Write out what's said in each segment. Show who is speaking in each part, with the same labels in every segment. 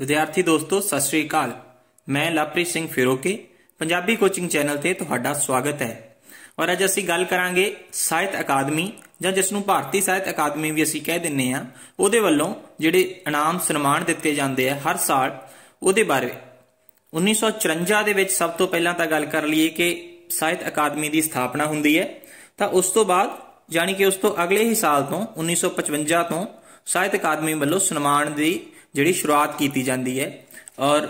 Speaker 1: ਵਿਦਿਆਰਥੀ ਦੋਸਤੋ ਸਤਿ ਸ੍ਰੀ ਅਕਾਲ ਮੈਂ ਲਵਪ੍ਰੀਤ ਸਿੰਘ ਫਿਰੋਕੇ ਪੰਜਾਬੀ ਕੋਚਿੰਗ ਚੈਨਲ ਤੇ ਤੁਹਾਡਾ ਸਵਾਗਤ ਹੈ ਔਰ ਅੱਜ ਅਸੀਂ ਗੱਲ ਕਰਾਂਗੇ ਸਾਹਿਤ ਅਕਾਦਮੀ ਜਾਂ ਜਿਸ ਨੂੰ ਭਾਰਤੀ ਸਾਹਿਤ ਅਕਾਦਮੀ ਵੀ ਅਸੀਂ ਕਹਿ ਦਿੰਨੇ ਆ ਉਹਦੇ ਵੱਲੋਂ ਜਿਹੜੇ ਇਨਾਮ ਸਨਮਾਨ ਦਿੱਤੇ ਜਾਂਦੇ ਆ ਹਰ ਸਾਲ ਉਹਦੇ ਬਾਰੇ 1954 ਦੇ ਵਿੱਚ ਸਭ ਤੋਂ ਪਹਿਲਾਂ ਤਾਂ ਗੱਲ ਕਰ ਲਈਏ ਕਿ ਸਾਹਿਤ ਅਕਾਦਮੀ ਦੀ ਸਥਾਪਨਾ ਹੁੰਦੀ ਹੈ ਤਾਂ ਉਸ ਤੋਂ ਬਾਅਦ ਯਾਨੀ ਕਿ ਉਸ ਤੋਂ ਅਗਲੇ ਹੀ ਸਾਲ ਤੋਂ 1955 ਤੋਂ ਸਾਹਿਤ ਅਕਾਦਮੀ ਵੱਲੋਂ ਸਨਮਾਨ ਦੀ ਜਿਹੜੀ ਸ਼ੁਰੂਆਤ ਕੀਤੀ ਜਾਂਦੀ ਹੈ ਔਰ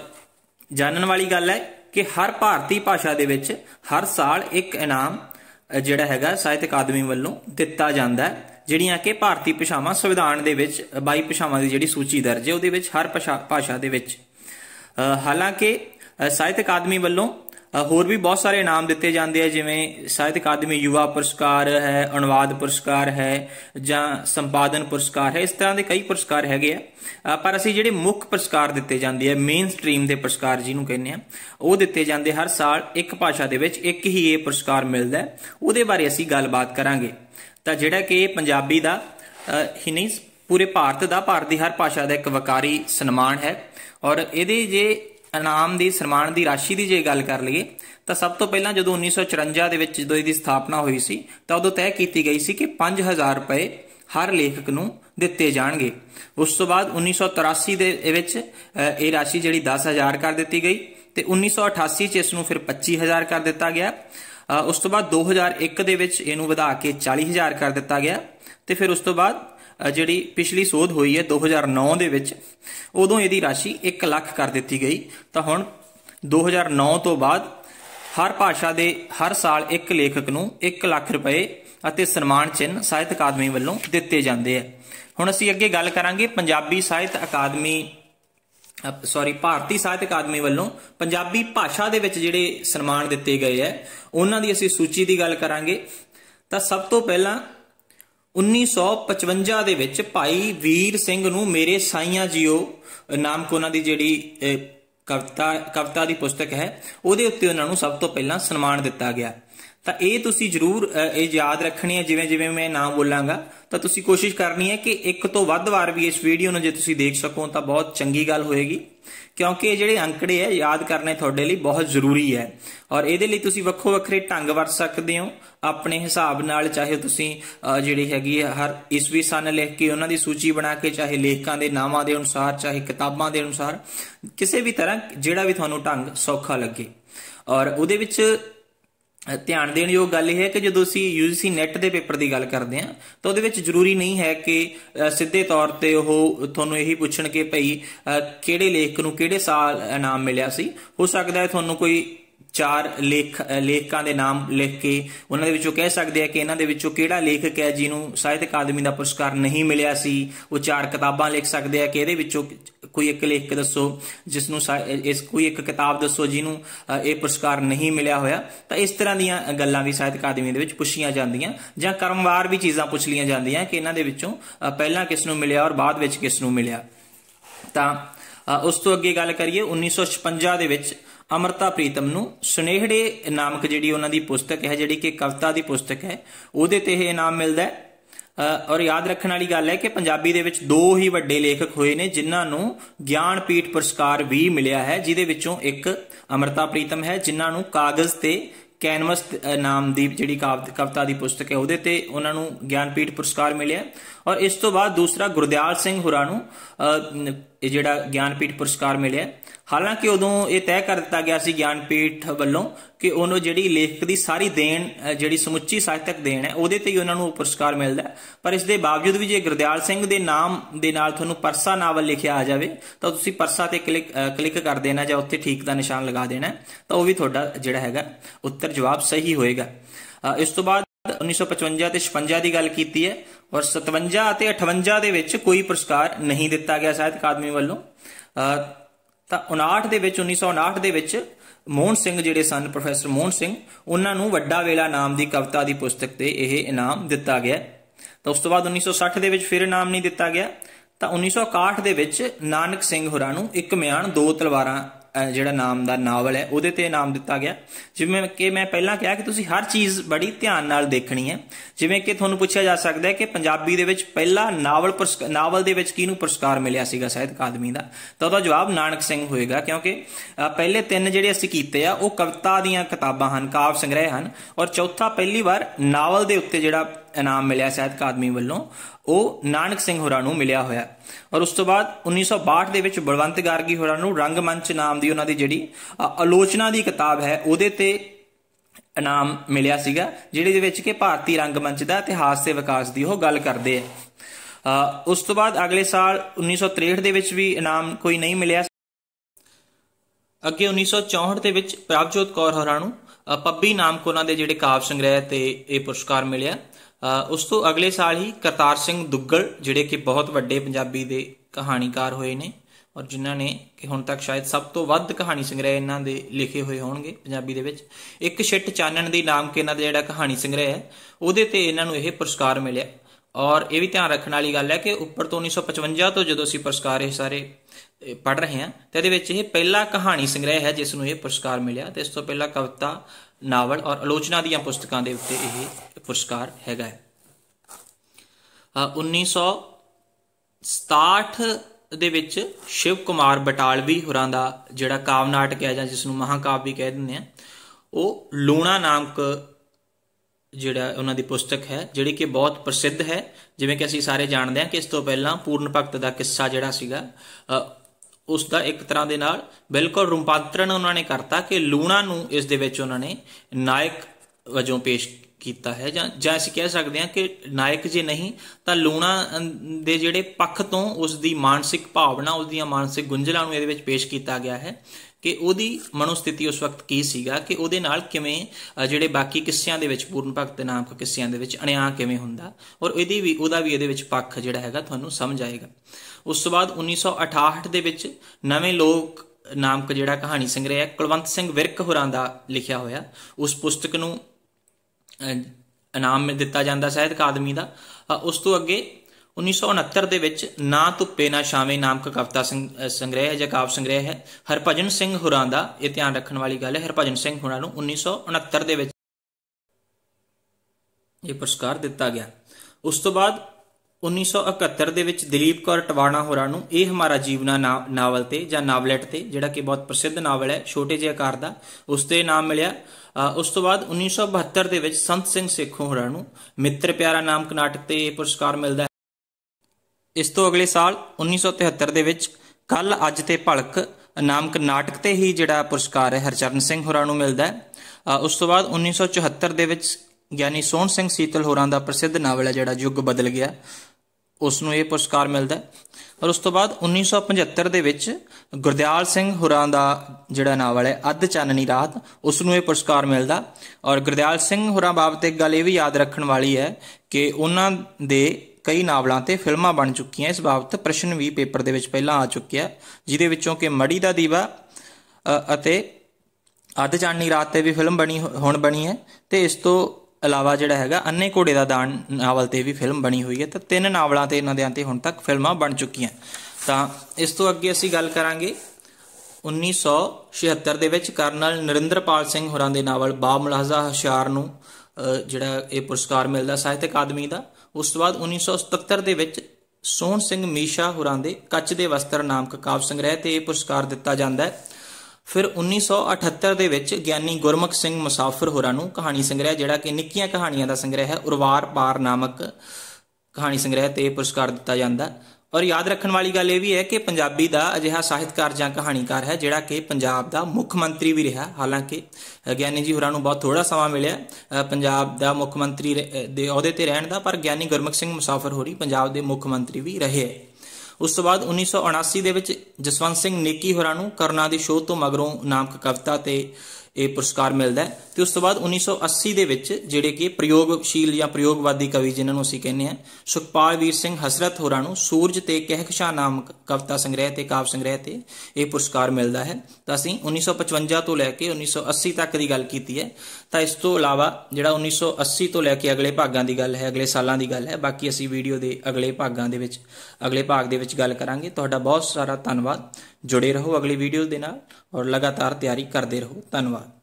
Speaker 1: ਜਾਣਨ ਵਾਲੀ ਗੱਲ ਹੈ ਕਿ ਹਰ ਭਾਰਤੀ ਭਾਸ਼ਾ ਦੇ ਵਿੱਚ ਹਰ ਸਾਲ ਇੱਕ ਇਨਾਮ ਜਿਹੜਾ ਹੈਗਾ ਸਾਹਿਤ ਅਕਾਦਮੀ ਵੱਲੋਂ ਦਿੱਤਾ ਜਾਂਦਾ ਹੈ ਜਿਹੜੀਆਂ ਕਿ ਭਾਰਤੀ ਭਾਸ਼ਾਵਾਂ ਸੰਵਿਧਾਨ ਦੇ ਵਿੱਚ 22 ਭਾਸ਼ਾਵਾਂ ਦੀ ਜਿਹੜੀ ਸੂਚੀ ਦਰਜ ਹੈ ਉਹਦੇ ਵਿੱਚ ਹਰ ਭਾਸ਼ਾ ਦੇ ਵਿੱਚ ਹਾਲਾਂਕਿ ਸਾਹਿਤ ਅਕਾਦਮੀ ਵੱਲੋਂ ਹੋਰ ਵੀ ਬਹੁਤ ਸਾਰੇ ਇਨਾਮ ਦਿੱਤੇ ਜਾਂਦੇ ਆ ਜਿਵੇਂ ਸਾਹਿਤ ਅਕਾਦਮੀ ਯੁਵਾ ਪੁਰਸਕਾਰ ਹੈ ਅਨੁਵਾਦ ਪੁਰਸਕਾਰ ਹੈ ਜਾਂ ਸੰਪਾਦਨ ਪੁਰਸਕਾਰ ਹੈ ਇਸ ਤਰ੍ਹਾਂ ਦੇ ਕਈ ਪੁਰਸਕਾਰ ਹੈਗੇ ਆ ਪਰ ਅਸੀਂ ਜਿਹੜੇ ਮੁੱਖ ਪੁਰਸਕਾਰ ਦਿੱਤੇ ਜਾਂਦੇ ਆ ਮੇਨ ਸਟ੍ਰੀਮ ਦੇ ਪੁਰਸਕਾਰ ਜਿਹਨੂੰ ਕਹਿੰਦੇ ਆ ਉਹ ਦਿੱਤੇ ਜਾਂਦੇ ਹਰ ਸਾਲ ਇੱਕ ਭਾਸ਼ਾ ਦੇ ਵਿੱਚ ਇੱਕ ਹੀ ਇਹ ਪੁਰਸਕਾਰ ਮਿਲਦਾ ਉਹਦੇ ਬਾਰੇ ਅਸੀਂ ਗੱਲਬਾਤ ਕਰਾਂਗੇ ਤਾਂ ਜਿਹੜਾ ਕਿ ਪੰਜਾਬੀ ਦਾ ਹੀ ਨਹੀਂ ਪੂਰੇ ਭਾਰਤ ਦਾ ਭਾਰਤੀ ਹਰ ਭਾਸ਼ਾ ਦਾ ਇੱਕ ਵਕਾਰੀ ਸਨਮਾਨ ਹੈ ਔਰ ਇਹਦੇ ਜੇ ਇਨਾਮ ਦੀ ਸਨਮਾਨ ਦੀ ਰਾਸ਼ੀ ਦੀ ਜੇ ਗੱਲ ਕਰ ਲਈਏ ਤਾਂ ਸਭ ਤੋਂ ਪਹਿਲਾਂ ਜਦੋਂ 1954 ਦੇ ਵਿੱਚ ਜਦੋਂ ਇਹਦੀ ਸਥਾਪਨਾ ਹੋਈ ਸੀ ਤਾਂ ਉਦੋਂ ਤੈਅ ਕੀਤੀ ਗਈ ਸੀ ਕਿ 5000 ਰੁਪਏ ਹਰ ਲੇਖਕ ਨੂੰ ਦਿੱਤੇ ਜਾਣਗੇ ਉਸ ਤੋਂ ਬਾਅਦ 1983 ਦੇ ਵਿੱਚ ਇਹ ਰਾਸ਼ੀ ਜਿਹੜੀ 10000 ਕਰ ਦਿੱਤੀ ਗਈ ਤੇ 1988 ਚ ਇਸ ਨੂੰ ਫਿਰ 25000 ਕਰ ਦਿੱਤਾ ਗਿਆ ਉਸ ਤੋਂ ਬਾਅਦ 2001 ਦੇ ਵਿੱਚ ਇਹਨੂੰ ਵਧਾ ਕੇ 40000 ਕਰ ਦਿੱਤਾ ਗਿਆ ਤੇ ਫਿਰ ਉਸ ਤੋਂ ਬਾਅਦ ਜਿਹੜੀ ਪਿਛਲੀ ਸੋਧ ਹੋਈ ਹੈ 2009 ਦੇ ਵਿੱਚ ਉਦੋਂ ਇਹਦੀ ਰਾਸ਼ੀ 1 ਲੱਖ ਕਰ ਦਿੱਤੀ ਗਈ ਤਾਂ ਹੁਣ 2009 ਤੋਂ ਬਾਅਦ ਹਰ ਭਾਸ਼ਾ ਦੇ ਹਰ ਸਾਲ ਇੱਕ ਲੇਖਕ ਨੂੰ 1 ਲੱਖ ਰੁਪਏ ਅਤੇ ਸਨਮਾਨ ਚਿੰਨ ਸਾਹਿਤ ਅਕਾਦਮੀ ਵੱਲੋਂ ਦਿੱਤੇ ਜਾਂਦੇ ਆ ਹੁਣ ਅਸੀਂ ਅੱਗੇ ਗੱਲ ਕਰਾਂਗੇ ਪੰਜਾਬੀ ਸਾਹਿਤ ਅਕਾਦਮੀ ਸੌਰੀ ਭਾਰਤੀ ਸਾਹਿਤ ਅਕਾਦਮੀ ਵੱਲੋਂ ਪੰਜਾਬੀ ਭਾਸ਼ਾ ਦੇ ਵਿੱਚ ਜਿਹੜੇ ਸਨਮਾਨ ਦਿੱਤੇ ਗਏ ਆ ਉਹਨਾਂ ਦੀ ਅਸੀਂ ਸੂਚੀ ਦੀ ਗੱਲ ਕਰਾਂਗੇ ਤਾਂ ਸਭ ਤੋਂ ਪਹਿਲਾਂ 1955 ਦੇ ਵਿੱਚ ਭਾਈ ਵੀਰ ਸਿੰਘ ਨੂੰ ਮੇਰੇ ਸਾਈਆਂ ਜੀਓ ਨਾਮ ਕੋ ਉਹਨਾਂ ਦੀ ਜਿਹੜੀ ਕਵਤਾ ਕਵਤਾ ਦੀ ਪੁਸਤਕ ਹੈ ਉਹਦੇ ਉੱਤੇ ਉਹਨਾਂ ਨੂੰ ਸਭ ਤੋਂ ਪਹਿਲਾਂ ਸਨਮਾਨ ਦਿੱਤਾ ਗਿਆ ਤਾਂ ਇਹ ਤੁਸੀਂ ਜਰੂਰ ਇਹ ਯਾਦ ਰੱਖਣੀ ਹੈ ਜਿਵੇਂ ਜਿਵੇਂ ਮੈਂ ਨਾਮ ਬੋਲਾਂਗਾ ਤਾਂ ਤੁਸੀਂ ਕੋਸ਼ਿਸ਼ ਕਰਨੀ ਹੈ ਕਿ ਇੱਕ ਤੋਂ ਵੱਧ ਵਾਰ ਵੀ ਇਸ ਵੀਡੀਓ ਨੂੰ ਜੇ ਤੁਸੀਂ ਦੇਖ ਸਕੋ ਤਾਂ ਬਹੁਤ ਚੰਗੀ ਗੱਲ ਹੋਏਗੀ ਕਿਉਂਕਿ ਇਹ ਜਿਹੜੇ ਅੰਕੜੇ ਹੈ ਯਾਦ ਕਰਨੇ ਤੁਹਾਡੇ ਲਈ ਬਹੁਤ ਜ਼ਰੂਰੀ ਹੈ ਔਰ ਇਹਦੇ ਲਈ ਤੁਸੀਂ ਵੱਖੋ ਵੱਖਰੇ ਢੰਗ ਵਰਤ ਸਕਦੇ ਹੋ ਆਪਣੇ ਹਿਸਾਬ ਨਾਲ ਚਾਹੇ ਤੁਸੀਂ ਜਿਹੜੀ ਹੈਗੀ ਹੈ ਹਰ ਵੀ ਸਨ ਲਿਖ ਕੇ ਉਹਨਾਂ ਦੀ ਸੂਚੀ ਬਣਾ ਕੇ ਚਾਹੇ ਲੇਖਕਾਂ ਦੇ ਨਾਵਾਂ ਦੇ ਅਨੁਸਾਰ ਚਾਹੇ ਕਿਤਾਬਾਂ ਦੇ ਅਨੁਸਾਰ ਕਿਸੇ ਵੀ ਤਰ੍ਹਾਂ ਜਿਹੜਾ ਵੀ ਤੁਹਾਨੂੰ ਢੰਗ ਸੌਖਾ ਲੱਗੇ ਔਰ ਉਹਦੇ ਵਿੱਚ ਧਿਆਨ ਦੇਣ ਯੋਗ ਗੱਲ ਇਹ ਹੈ ਕਿ ਜਦੋਂ ਅਸੀਂ UGC ਨੈਟ ਦੇ ਪੇਪਰ ਦੀ ਗੱਲ ਕਰਦੇ ਹਾਂ ਤਾਂ ਉਹਦੇ ਵਿੱਚ ਜ਼ਰੂਰੀ ਨਹੀਂ ਹੈ ਕਿ ਸਿੱਧੇ ਤੌਰ ਤੇ ਉਹ ਤੁਹਾਨੂੰ ਇਹੀ ਪੁੱਛਣ ਕਿ ਭਈ ਕਿਹੜੇ ਲੇਖਕ ਨੂੰ ਕਿਹੜੇ ਸਾਲ ਇਨਾਮ ਮਿਲਿਆ ਸੀ ਹੋ ਸਕਦਾ ਹੈ ਤੁਹਾਨੂੰ ਕੋਈ ਚਾਰ ਲੇਖ ਲੇਖਕਾਂ ਦੇ ਨਾਮ ਲਿਖ ਕੇ ਉਹਨਾਂ ਦੇ ਵਿੱਚੋਂ ਕਹਿ ਸਕਦੇ ਆ ਕਿ ਇਹਨਾਂ ਦੇ ਵਿੱਚੋਂ ਕਿਹੜਾ ਲੇਖਕ ਹੈ ਜਿਹਨੂੰ ਸਾਹਿਤ ਅਕਾਦਮੀ ਦਾ ਪੁਰਸਕਾਰ ਨਹੀਂ ਮਿਲਿਆ ਸੀ ਉਹ ਚਾਰ ਕਿਤਾਬਾਂ ਲਿਖ ਸਕਦੇ ਆ ਕਿ ਇਹਦੇ ਵਿੱਚੋਂ ਕੋਈ ਇੱਕ ਲੇਖ ਦੱਸੋ ਜਿਸ ਨੂੰ ਇਸ ਕੋਈ ਇੱਕ ਕਿਤਾਬ ਦੱਸੋ ਜਿਹਨੂੰ ਇਹ ਪੁਰਸਕਾਰ ਨਹੀਂ ਮਿਲਿਆ ਹੋਇਆ ਤਾਂ ਇਸ ਤਰ੍ਹਾਂ ਦੀਆਂ ਗੱਲਾਂ ਵੀ ਸਾਹਿਤ ਅਕਾਦਮੀ ਦੇ ਵਿੱਚ ਪੁੱਛੀਆਂ ਜਾਂਦੀਆਂ ਜਾਂ ਕਰਮਵਾਰ ਵੀ ਚੀਜ਼ਾਂ ਪੁੱਛ ਲੀਆਂ ਜਾਂਦੀਆਂ ਕਿ ਇਹਨਾਂ ਦੇ ਵਿੱਚੋਂ ਪਹਿਲਾਂ ਕਿਸ ਨੂੰ ਮਿਲਿਆ ਔਰ ਬਾਅਦ ਵਿੱਚ ਕਿਸ ਨੂੰ ਮਿਲਿਆ ਤਾਂ ਉਸ ਤੋਂ ਅੱਗੇ ਗੱਲ ਕਰੀਏ 1956 ਦੇ ਵਿੱਚ ਅਮਰਤਾ ਪ੍ਰੀਤਮ ਨੂੰ ਸੁਨੇਹੜੇ ਨਾਮਕ ਜਿਹੜੀ ਉਹਨਾਂ ਦੀ ਪੁਸਤਕ ਹੈ ਜਿਹੜੀ ਕਿ ਕਵਿਤਾ ਦੀ ਪੁਸਤਕ ਹੈ ਉਹਦੇ ਤੇ ਇਹ ਇਨਾਮ ਮਿਲਦਾ ਹੈ ਔਰ ਯਾਦ ਰੱਖਣ ਵਾਲੀ ਗੱਲ ਹੈ ਕਿ ਪੰਜਾਬੀ ਦੇ ਵਿੱਚ ਦੋ ਹੀ ਵੱਡੇ ਲੇਖਕ ਹੋਏ ਨੇ ਜਿਨ੍ਹਾਂ ਨੂੰ ਗਿਆਨ ਪੀਠ ਪੁਰਸਕਾਰ ਵੀ ਮਿਲਿਆ ਹੈ ਜਿਦੇ ਵਿੱਚੋਂ ਇੱਕ ਅਮਰਤਾ ਪ੍ਰੀਤਮ ਹੈ ਜਿਨ੍ਹਾਂ ਨੂੰ ਕਾਗਜ਼ ਤੇ ਕੈਨਵਸ ਨਾਮ ਦੀ ਜਿਹੜੀ ਕਵਿਤਾ ਦੀ ਪੁਸਤਕ ਹੈ ਉਹਦੇ ਤੇ ਉਹਨਾਂ ਨੂੰ ਗਿਆਨਪੀਠ ਪੁਰਸਕਾਰ ਮਿਲਿਆ ਔਰ ਇਸ ਤੋਂ ਬਾਅਦ ਦੂਸਰਾ ਗੁਰਦਿਆਲ ਸਿੰਘ ਹੁਰਾ ਨੂੰ ਇਹ ਜਿਹੜਾ ਗਿਆਨਪੀਠ ਪੁਰਸਕਾਰ ਮਿਲਿਆ ਹਾਲਾਂਕਿ ਉਦੋਂ ਇਹ ਤੈਅ ਕਰ ਦਿੱਤਾ ਗਿਆ ਸੀ ਗਿਆਨਪੀਠ ਵੱਲੋਂ ਕਿ ਉਹਨੂੰ ਜਿਹੜੀ ਲੇਖਕ ਦੀ ਸਾਰੀ ਦੇਣ ਜਿਹੜੀ ਸਮੁੱਚੀ ਸਾਹਿਤਕ ਦੇਣ ਹੈ ਉਹਦੇ ਤੇ ਹੀ ਉਹਨਾਂ ਨੂੰ ਉਹ ਪੁਰਸਕਾਰ ਮਿਲਦਾ ਪਰ ਇਸ ਦੇ ਬਾਵਜੂਦ ਵੀ ਜੇ ਗੁਰਦਿਆਲ ਸਿੰਘ ਦੇ ਨਾਮ ਦੇ ਨਾਲ ਤੁਹਾਨੂੰ ਪਰਸਾ ਨਾਵਲ ਲਿਖਿਆ ਆ ਜਾਵੇ ਤਾਂ ਤੁਸੀਂ ਪਰਸਾ ਤੇ ਕਲਿੱਕ ਕਲਿੱਕ ਕਰ ਦੇਣਾ ਜਾਂ ਉੱਥੇ ਠੀਕ ਦਾ ਨਿਸ਼ਾਨ ਲਗਾ ਦੇਣਾ ਤਾਂ ਉਹ ਵੀ ਤੁਹਾਡਾ ਜਿਹੜਾ ਹੈਗਾ ਉੱਤਰ ਜਵਾਬ ਸਹੀ ਹੋਏਗਾ ਇਸ ਤੋਂ ਬਾਅਦ 1955 ਤੇ 56 ਦੀ ਗੱਲ ਕੀਤੀ ਹੈ ਔਰ 57 ਅਤੇ 58 ਦੇ ਵਿੱਚ ਕੋਈ ਪੁਰਸਕਾਰ ਨਹੀਂ ਦਿੱਤਾ ਗਿਆ ਸਾਹਿਤ ਅਕਾਦਮੀ ਵੱਲੋਂ ਤਾਂ 59 ਦੇ ਵਿੱਚ 1959 ਦੇ ਵਿੱਚ ਮੋਹਨ ਸਿੰਘ ਜਿਹੜੇ ਸਨ ਪ੍ਰੋਫੈਸਰ ਮੋਹਨ ਸਿੰਘ ਉਹਨਾਂ ਨੂੰ ਵੱਡਾ ਵੇਲਾ ਨਾਮ ਦੀ ਕਵਿਤਾ ਦੀ ਪੁਸਤਕ ਤੇ ਇਹ ਇਨਾਮ ਦਿੱਤਾ ਗਿਆ ਤਾਂ ਉਸ ਤੋਂ ਬਾਅਦ 1960 ਦੇ ਵਿੱਚ ਫਿਰ ਇਨਾਮ ਨਹੀਂ ਦਿੱਤਾ ਗਿਆ ਤਾਂ 1961 ਦੇ ਵਿੱਚ ਨਾਨਕ ਸਿੰਘ ਹੋਰਾਂ ਨੂੰ ਇੱਕ ਮਿਆਨ ਦੋ ਤਲਵਾਰਾਂ ਜਿਹੜਾ ਨਾਮ ਦਾ ਨਾਵਲ ਹੈ ਉਹਦੇ ਤੇ ਨਾਮ ਦਿੱਤਾ ਗਿਆ ਜਿਵੇਂ ਕਿ ਮੈਂ ਪਹਿਲਾਂ ਕਿਹਾ ਕਿ ਤੁਸੀਂ ਹਰ ਚੀਜ਼ ਬੜੀ ਧਿਆਨ ਨਾਲ ਦੇਖਣੀ ਹੈ ਜਿਵੇਂ ਕਿ ਤੁਹਾਨੂੰ ਪੁੱਛਿਆ ਜਾ ਸਕਦਾ ਹੈ ਕਿ ਪੰਜਾਬੀ ਦੇ ਵਿੱਚ ਪਹਿਲਾ ਨਾਵਲ ਨਾਵਲ ਦੇ ਵਿੱਚ ਕਿਹਨੂੰ ਪੁਰਸਕਾਰ ਮਿਲਿਆ ਸੀਗਾ ਸਾਹਿਤ ਅਕਾਦਮੀ ਦਾ ਤਾਂ ਉਹਦਾ ਜਵਾਬ ਨਾਨਕ ਸਿੰਘ ਹੋਏਗਾ ਕਿਉਂਕਿ ਪਹਿਲੇ ਤਿੰਨ ਜਿਹੜੇ ਅਸੀਂ ਕੀਤੇ ਆ ਉਹ ਕਵਿਤਾ ਦੀਆਂ ਕਿਤਾਬਾਂ ਹਨ ਕਾਵ ਸੰਗ੍ਰਹਿ ਹਨ ਔਰ ਚੌਥਾ ਪਹਿਲੀ ਵਾਰ ਨਾਵਲ ਦੇ ਉੱਤੇ ਜਿਹੜਾ ਇਨਾਮ ਮਿਲਿਆ ਸਹਿਤ ਕਾਦਮੀ ਵੱਲੋਂ ਉਹ ਨਾਨਕ ਸਿੰਘ ਹੋਰਾਂ ਨੂੰ ਮਿਲਿਆ ਹੋਇਆ ਔਰ ਉਸ ਤੋਂ ਬਾਅਦ 1962 ਦੇ ਵਿੱਚ ਬਲਵੰਤ ਗਾਰਗੀ ਹੋਰਾਂ ਨੂੰ ਰੰਗਮੰਚ ਨਾਮ ਦੀ ਉਹਨਾਂ ਦੀ ਜਿਹੜੀ ਆਲੋਚਨਾ ਦੀ ਕਿਤਾਬ ਹੈ ਉਹਦੇ ਤੇ ਇਨਾਮ ਮਿਲਿਆ ਸੀਗਾ ਜਿਹੜੇ ਦੇ ਵਿੱਚ ਕਿ ਭਾਰਤੀ ਰੰਗਮੰਚ ਦਾ ਇਤਿਹਾਸ ਤੇ ਵਿਕਾਸ ਦੀ ਉਹ ਗੱਲ ਕਰਦੇ ਆ ਉਸ ਤੋਂ ਬਾਅਦ ਅਗਲੇ ਸਾਲ 1963 ਦੇ ਵਿੱਚ ਵੀ ਇਨਾਮ ਕੋਈ ਨਹੀਂ ਮਿਲਿਆ ਅੱਗੇ 1964 ਦੇ ਵਿੱਚ ਪ੍ਰਭਜੋਤ ਕੌਰ ਹੋਰਾਂ ਨੂੰ ਪੱਬੀ ਨਾਮ ਕੋਨਾ ਦੇ ਜਿਹੜੇ ਕਾਵ ਸੰਗ੍ਰਹਿ ਤੇ ਇਹ ਪੁਰਸਕਾਰ ਮਿਲਿਆ ਉਸ ਤੋਂ ਅਗਲੇ ਸਾਲ ਹੀ ਕਰਤਾਰ ਸਿੰਘ ਦੁੱਗਲ ਜਿਹੜੇ ਕਿ ਬਹੁਤ ਵੱਡੇ ਪੰਜਾਬੀ ਦੇ ਕਹਾਣੀਕਾਰ ਹੋਏ ਨੇ ਔਰ ਜਿਨ੍ਹਾਂ ਨੇ ਕਿ ਹੁਣ ਤੱਕ ਸ਼ਾਇਦ ਸਭ ਤੋਂ ਵੱਧ ਕਹਾਣੀ ਸੰਗ੍ਰਹਿ ਇਹਨਾਂ ਦੇ ਲਿਖੇ ਹੋਏ ਹੋਣਗੇ ਪੰਜਾਬੀ ਦੇ ਵਿੱਚ ਇੱਕ ਛਿੱਟ ਚਾਨਣ ਦੀ ਨਾਮ ਕੇ ਇਹਨਾਂ ਦਾ ਜਿਹੜਾ ਕਹਾਣੀ ਸੰਗ੍ਰਹਿ ਹੈ ਉਹਦੇ ਤੇ ਇਹਨਾਂ ਨੂੰ ਇਹ ਪੁਰਸਕਾਰ ਮਿਲਿਆ ਔਰ ਇਹ ਵੀ ਧਿਆਨ ਰੱਖਣ ਵਾਲੀ ਗੱਲ ਹੈ ਕਿ ਉੱਪਰ ਤੋਂ 1955 ਤੋਂ ਜਦੋਂ ਅਸੀਂ ਪੁਰਸਕਾਰ ਇਹ ਸਾਰੇ ਪੜ ਰਹੇ ਹਾਂ ਤੇ ਇਹਦੇ ਵਿੱਚ ਇਹ ਪਹਿਲਾ ਕਹਾਣੀ ਸੰਗ੍ਰਹਿ ਹੈ ਜਿਸ ਨੂੰ ਇਹ ਪੁਰਸਕਾਰ ਮਿਲਿਆ ਤੇ ਇਸ ਤੋਂ ਪਹਿਲਾਂ ਕਵਿਤਾ ਨਾਵਲ ਔਰ ਆਲੋਚਨਾ ਦੀਆਂ ਪੁਸਤਕਾਂ ਦੇ ਉੱਤੇ ਇਹ ਪੁਰਸਕਾਰ ਹੈਗਾ ਹੈ 1967 ਦੇ ਵਿੱਚ ਸ਼ਿਵ ਕੁਮਾਰ ਬਟਾਲਵੀ ਹੋਰਾਂ ਦਾ ਜਿਹੜਾ ਕਾਵ ਨਾਟਕ ਹੈ ਜਾਂ ਜਿਸ ਨੂੰ ਮਹਾਕਾਵ ਵੀ ਕਹਿ ਦਿੰਦੇ ਆ ਉਹ ਲੂਣਾ ਨਾਮਕ ਜਿਹੜਾ ਉਹਨਾਂ ਦੀ ਪੁਸਤਕ ਹੈ ਜਿਹੜੀ ਕਿ ਬਹੁਤ ਪ੍ਰਸਿੱਧ ਹੈ ਜਿਵੇਂ ਕਿ ਅਸੀਂ ਸਾਰੇ ਜਾਣਦੇ ਹਾਂ ਕਿ ਇਸ ਤੋਂ ਪਹਿਲਾਂ ਪੂਰਨ ਭਗਤ ਦਾ ਕਿੱਸਾ ਜਿਹੜਾ ਸੀਗਾ ਉਸ ਦਾ ਇੱਕ ਤਰ੍ਹਾਂ ਦੇ ਨਾਲ ਬਿਲਕੁਲ ਰੂਪਾਂਤਰਣ ਉਹਨਾਂ ਨੇ ਕਰਤਾ ਕਿ ਲੂਣਾ ਨੂੰ ਇਸ ਦੇ ਵਿੱਚ ਉਹਨਾਂ ਨੇ ਨਾਇਕ ਵਜੋਂ ਪੇਸ਼ ਕੀਤਾ ਹੈ ਜਾਂ ਜਾਂ ਅਸੀਂ ਕਹਿ ਸਕਦੇ ਹਾਂ ਕਿ ਨਾਇਕ ਜੇ ਨਹੀਂ ਤਾਂ ਲੂਣਾ ਦੇ ਜਿਹੜੇ ਪੱਖ ਤੋਂ ਉਸ ਦੀ ਮਾਨਸਿਕ ਭਾਵਨਾ ਉਸ ਦੀਆਂ ਮਾਨਸਿਕ ਗੁੰਝਲਾਂ ਨੂੰ ਇਹਦੇ ਵਿੱਚ ਪੇਸ਼ ਕੀਤਾ ਗਿਆ ਹੈ ਕਿ ਉਹਦੀ ਮਨੋਸਥਿਤੀ ਉਸ ਵਕਤ ਕੀ ਸੀਗਾ ਕਿ ਉਹਦੇ ਨਾਲ ਕਿਵੇਂ ਜਿਹੜੇ ਬਾਕੀ ਕਿੱਸਿਆਂ ਦੇ ਵਿੱਚ ਪੂਰਨ ਭਗਤ ਨਾਮਕ ਕਿੱਸਿਆਂ ਦੇ ਵਿੱਚ ਅਣਿਆ ਕਿਵੇਂ ਹੁੰਦਾ ਔਰ ਇਹਦੀ ਵੀ ਉਹਦਾ ਵੀ ਇਹਦੇ ਵਿੱਚ ਪੱਖ ਜਿਹੜਾ ਹੈਗਾ ਤੁਹਾਨੂੰ ਸਮਝ ਆਏਗਾ ਉਸ ਤੋਂ ਬਾਅਦ 1968 ਦੇ ਵਿੱਚ ਨਵੇਂ ਲੋਕ ਨਾਮਕ ਜਿਹੜਾ ਕਹਾਣੀ ਸੰਗ੍ਰਹਿ ਹੈ ਕੁਲਵੰਤ ਸਿੰਘ ਵਿਰਕ ਹੋਰਾਂ ਦਾ ਲਿਖਿਆ ਹੋਇਆ ਉਸ ਪੁਸਤਕ ਨੂੰ ਇਨਾਮ ਮੇ ਦਿੱਤਾ ਜਾਂਦਾ ਸਾਹਿਤ ਅਕਾਦਮੀ ਦਾ ਉਸ ਤੋਂ ਅੱਗੇ 1969 ਦੇ ਵਿੱਚ ਨਾ ਧੁੱਪੇ ਨਾ ਛਾਵੇਂ ਨਾਮਕ ਕਵਿਤਾ ਸੰਗ੍ਰਹਿ ਹੈ ਜਾਂ ਕਾਵ ਸੰਗ੍ਰਹਿ ਹੈ ਹਰਭਜਨ ਸਿੰਘ ਹੋਰਾਂ ਦਾ ਇਹ ਧਿਆਨ ਰੱਖਣ ਵਾਲੀ ਗੱਲ ਹੈ ਹਰਭਜਨ ਸਿੰਘ ਹੋਰਾਂ ਨੂੰ 1969 ਦੇ ਵਿੱਚ ਇਹ ਪੁਰਸਕਾਰ ਦਿੱਤਾ ਗਿਆ ਉਸ ਤੋਂ ਬਾਅਦ 1971 ਦੇ ਵਿੱਚ ਦਲੀਪ ਕੌਰ ਟਵਾਣਾ ਹੋਰਾਂ ਨੂੰ ਇਹ ਹਮਾਰਾ ਜੀਵਨਾ ਨਾਵਲ ਤੇ ਜਾਂ ਨਾਵਲੇਟ ਤੇ ਜਿਹੜਾ ਕਿ ਬਹੁਤ ਪ੍ਰਸਿੱਧ ਨਾਵਲ ਹੈ ਛੋਟੇ ਜਿਹੇ ਆਕਾਰ ਦਾ ਉਸ ਤੇ ਨਾਮ ਮਿਲਿਆ ਉਸ ਤੋਂ ਬਾਅਦ 1972 ਦੇ ਵਿੱਚ ਸੰਤ ਸਿੰਘ ਸੇਖੋਂ ਹੋਰਾਂ ਨੂੰ ਮਿੱਤਰ ਪਿਆਰਾ ਨਾਮਕ ਨਾਟਕ ਤੇ ਇਹ ਪੁਰਸਕਾਰ ਮਿਲਦਾ ਹੈ ਇਸ ਤੋਂ ਅਗਲੇ ਸਾਲ 1973 ਦੇ ਵਿੱਚ ਕੱਲ ਅੱਜ ਤੇ ਭਲਕ ਨਾਮਕ ਨਾਟਕ ਤੇ ਹੀ ਜਿਹੜਾ ਪੁਰਸਕਾਰ ਹੈ ਹਰਚਰਨ ਸਿੰਘ ਹੋਰਾਂ ਨੂੰ ਮਿਲਦਾ ਹੈ ਉਸ ਤੋਂ ਬਾਅਦ 1974 ਦੇ ਵਿੱਚ ਗਿਆਨੀ ਸੋਹਣ ਸਿੰਘ ਸੀਤਲ ਹੋਰਾਂ ਦਾ ਪ੍ਰਸਿੱਧ ਨਾਵਲ ਹੈ ਜਿਹੜਾ ਯੁੱਗ ਬਦਲ ਗਿਆ ਉਸ ਨੂੰ ਇਹ ਪੁਰਸਕਾਰ ਮਿਲਦਾ ਔਰ ਉਸ ਤੋਂ ਬਾਅਦ 1975 ਦੇ ਵਿੱਚ ਗੁਰਦਿਆਲ ਸਿੰਘ ਹੁਰਾਂ ਦਾ ਜਿਹੜਾ ਨਾਵਲ ਹੈ ਅੱਧ ਚਾਨਣੀ ਰਾਤ ਉਸ ਨੂੰ ਇਹ ਪੁਰਸਕਾਰ ਮਿਲਦਾ ਔਰ ਗੁਰਦਿਆਲ ਸਿੰਘ ਹੁਰਾਂ ਬਾਬਤ ਇੱਕ ਗੱਲ ਇਹ ਵੀ ਯਾਦ ਰੱਖਣ ਵਾਲੀ ਹੈ ਕਿ ਉਹਨਾਂ ਦੇ ਕਈ ਨਾਵਲਾਂ ਤੇ ਫਿਲਮਾਂ ਬਣ ਚੁੱਕੀਆਂ ਇਸ ਬਾਬਤ ਪ੍ਰਸ਼ਨ ਵੀ ਪੇਪਰ ਦੇ ਵਿੱਚ ਪਹਿਲਾਂ ਆ ਚੁੱਕਿਆ ਜਿਹਦੇ ਵਿੱਚੋਂ ਕਿ ਮੜੀ ਦਾ ਦੀਵਾ ਅਤੇ ਅੱਧ ਚਾਨਣੀ ਰਾਤ ਤੇ ਵੀ ਫਿਲਮ ਬਣੀ ਹੁਣ ਬਣੀ ਹੈ ਤੇ ਇਸ ਤੋਂ ਇਲਾਵਾ ਜਿਹੜਾ ਹੈਗਾ ਅੰਨੇ ਘੋੜੇ ਦਾ ਦਾਣ ਨਾਵਲ ਤੇ ਵੀ ਫਿਲਮ ਬਣੀ ਹੋਈ ਹੈ ਤਾਂ ਤਿੰਨ ਨਾਵਲਾਂ ਤੇ ਇਹਨਾਂ ਦੇ ਅੰਤੇ ਹੁਣ ਤੱਕ ਫਿਲਮਾਂ ਬਣ ਚੁੱਕੀਆਂ ਤਾਂ ਇਸ ਤੋਂ ਅੱਗੇ ਅਸੀਂ ਗੱਲ ਕਰਾਂਗੇ 1976 ਦੇ ਵਿੱਚ ਕਰਨਲ ਨਰਿੰਦਰਪਾਲ ਸਿੰਘ ਹੋਰਾਂ ਦੇ ਨਾਵਲ ਬਾ ਮੁਲਾਜ਼ਾ ਹਸ਼ਾਰ ਨੂੰ ਜਿਹੜਾ ਇਹ ਪੁਰਸਕਾਰ ਮਿਲਦਾ ਸਾਹਿਤ ਅਕਾਦਮੀ ਦਾ ਉਸ ਤੋਂ ਬਾਅਦ 1977 ਦੇ ਵਿੱਚ ਸੋਹਣ ਸਿੰਘ ਮੀਸ਼ਾ ਹੋਰਾਂ ਦੇ ਕੱਚ ਦੇ ਵਸਤਰ ਨਾਮਕ ਕਾਵਿ ਸੰਗ੍ਰਹਿ ਤੇ ਇਹ ਪੁਰਸਕਾਰ ਦਿੱਤਾ ਜਾਂਦਾ ਹੈ ਫਿਰ 1978 ਦੇ ਵਿੱਚ ਗਿਆਨੀ ਗੁਰਮੁਖ ਸਿੰਘ ਮੁਸਾਫਰ ਹੋਰਾਂ ਨੂੰ ਕਹਾਣੀ ਸੰਗ੍ਰਹਿ ਜਿਹੜਾ ਕਿ ਨਿੱਕੀਆਂ ਕਹਾਣੀਆਂ ਦਾ ਸੰਗ੍ਰਹਿ ਹੈ ਉਰਵਾਰ ਪਾਰ ਨਾਮਕ ਕਹਾਣੀ ਸੰਗ੍ਰਹਿ ਤੇ ਪੁਰਸਕਾਰ ਦਿੱਤਾ ਜਾਂਦਾ ਔਰ ਯਾਦ ਰੱਖਣ ਵਾਲੀ ਗੱਲ ਇਹ ਵੀ ਹੈ ਕਿ ਪੰਜਾਬੀ ਦਾ ਅਜਿਹਾ ਸਾਹਿਤਕਾਰ ਜਾਂ ਕਹਾਣੀਕਾਰ ਹੈ ਜਿਹੜਾ ਕਿ ਪੰਜਾਬ ਦਾ ਮੁੱਖ ਮੰਤਰੀ ਵੀ ਰਿਹਾ ਹਾਲਾਂਕਿ ਗਿਆਨੀ ਜੀ ਹੋਰਾਂ ਨੂੰ ਬਹੁਤ ਥੋੜਾ ਸਮਾਂ ਮਿਲਿਆ ਪੰਜਾਬ ਦਾ ਮੁੱਖ ਮੰਤਰੀ ਦੇ ਅਹੁਦੇ ਤੇ ਰਹਿਣ ਦਾ ਪਰ ਗਿਆਨੀ ਗੁਰਮੁਖ ਸਿੰਘ ਮੁਸਾਫਰ ਹੋਰੀ ਪੰਜਾਬ ਦੇ ਮੁੱਖ ਮੰਤਰੀ ਵੀ ਰਹੇ ਉਸ ਤੋਂ ਬਾਅਦ 1979 ਦੇ ਵਿੱਚ ਜਸਵੰਤ ਸਿੰਘ ਨੇਕੀ ਹੋਰਾਂ ਨੂੰ ਕਰਨਾ ਦੀ ਸ਼ੋਅ ਤੋਂ ਮਗਰੋਂ ਨਾਮਕ ਕਵਿਤਾ ਤੇ ਇਹ ਪੁਰਸਕਾਰ ਮਿਲਦਾ ਹੈ ਤੇ ਉਸ ਤੋਂ ਬਾਅਦ 1980 ਦੇ ਵਿੱਚ ਜਿਹੜੇ ਕਿ ਪ੍ਰਯੋਗਸ਼ੀਲ ਜਾਂ ਪ੍ਰਯੋਗਵਾਦੀ ਕਵੀ ਜਿਨ੍ਹਾਂ ਨੂੰ ਅਸੀਂ ਕਹਿੰਦੇ ਹਾਂ ਸੁਖਪਾਲ ਵੀਰ ਸਿੰਘ ਹਸਰਤ ਹੋਰਾਂ ਨੂੰ ਸੂਰਜ ਤੇ ਕਹਿਖਸ਼ਾ ਨਾਮਕ ਕਵਿਤਾ ਸੰਗ੍ਰਹਿ ਤੇ ਕਾਵ ਸੰਗ੍ਰਹਿ ਤੇ ਇਹ ਪੁਰਸਕਾਰ ਮਿਲਦਾ ਹੈ ਤਾਂ ਅਸੀਂ 1955 ਤੋਂ ਲੈ ਕੇ 1980 ਤੱਕ ਦੀ ਗੱਲ ਕੀਤੀ ਹੈ ਤਾਂ ਇਸ ਤੋਂ ਇਲਾਵਾ ਜਿਹੜਾ 1980 ਤੋਂ ਲੈ ਕੇ ਅਗਲੇ ਭਾਗਾਂ ਦੀ ਗੱਲ ਹੈ ਅਗਲੇ ਸਾਲਾਂ ਦੀ ਗੱਲ ਹੈ ਬਾਕੀ ਅਸੀਂ ਵੀਡੀਓ ਦੇ ਅਗਲੇ ਭਾਗਾਂ ਦੇ ਵਿੱਚ ਅਗਲੇ ਭਾਗ ਦੇ ਵਿੱਚ ਗੱਲ ਕਰਾਂਗੇ ਤੁਹਾਡਾ ਬਹੁਤ ਸਾਰਾ ਧੰਨਵਾਦ ਜੁੜੇ ਰਹੋ ਅਗਲੀ ਵੀਡੀਓਜ਼ ਦੇ ਨਾਲ ਔਰ ਲਗਾਤਾਰ ਤਿਆਰੀ ਕਰਦੇ ਰਹੋ ਧੰਨਵਾਦ